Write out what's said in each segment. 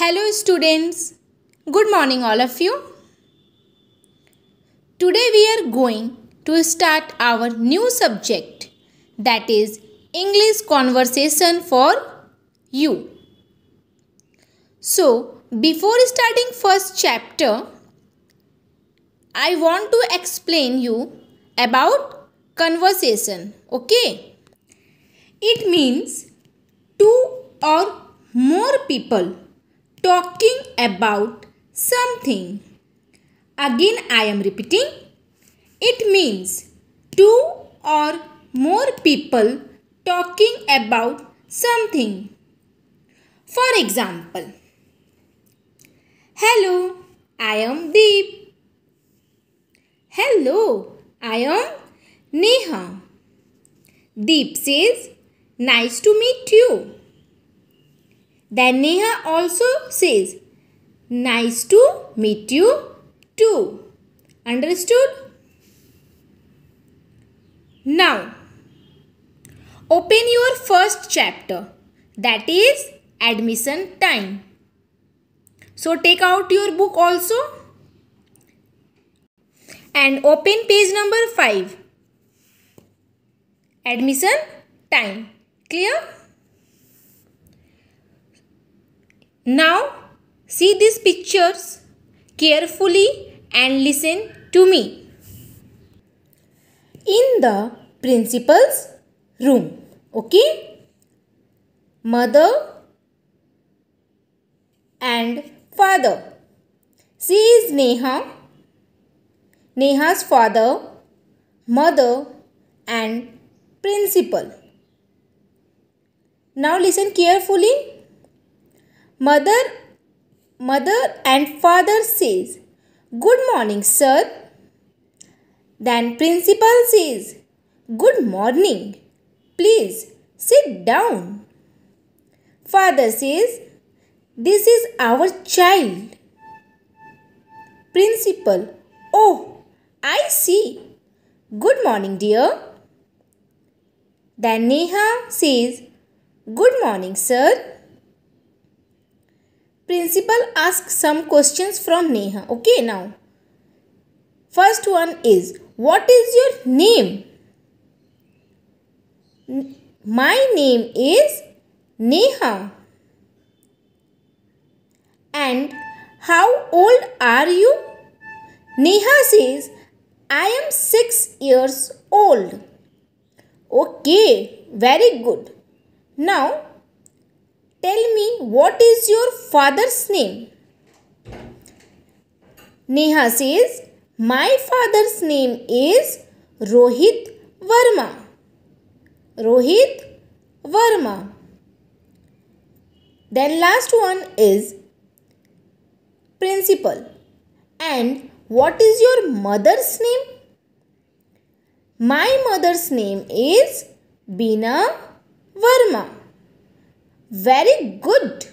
Hello students. Good morning all of you. Today we are going to start our new subject that is English conversation for you. So before starting first chapter I want to explain you about conversation okay it means two or more people talking about something. Again, I am repeating. It means two or more people talking about something. For example, Hello, I am Deep. Hello, I am Neha. Deep says, Nice to meet you. Then Neha also says, Nice to meet you too. Understood? Now, open your first chapter that is admission time. So take out your book also and open page number 5. Admission time. Clear? Now, see these pictures carefully and listen to me. In the principal's room, okay? Mother and father. She is Neha. Neha's father, mother and principal. Now listen carefully Mother, mother and father says, Good morning, sir. Then principal says, Good morning. Please sit down. Father says, This is our child. Principal, Oh, I see. Good morning, dear. Then Neha says, Good morning, sir. Principal asks some questions from Neha. Okay, now. First one is, what is your name? my name is Neha. And how old are you? Neha says, I am 6 years old. Okay, very good. Now, Tell me what is your father's name? Neha says, My father's name is Rohit Verma. Rohit Verma. Then last one is principal. And what is your mother's name? My mother's name is Bina Verma. Very good.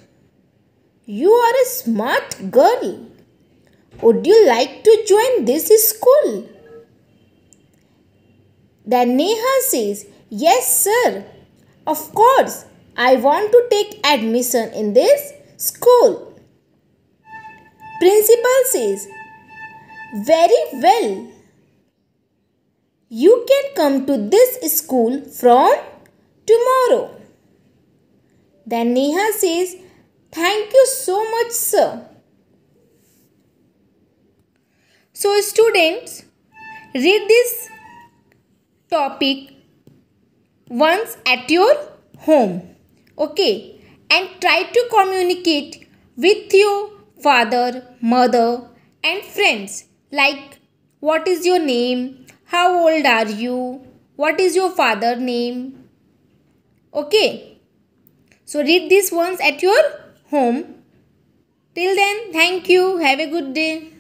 You are a smart girl. Would you like to join this school? Then Neha says, Yes, sir. Of course, I want to take admission in this school. Principal says, Very well. You can come to this school from tomorrow. Then Neha says, Thank you so much, sir. So, students, read this topic once at your home. Okay. And try to communicate with your father, mother, and friends. Like, what is your name? How old are you? What is your father name? Okay. So read this once at your home. Till then, thank you. Have a good day.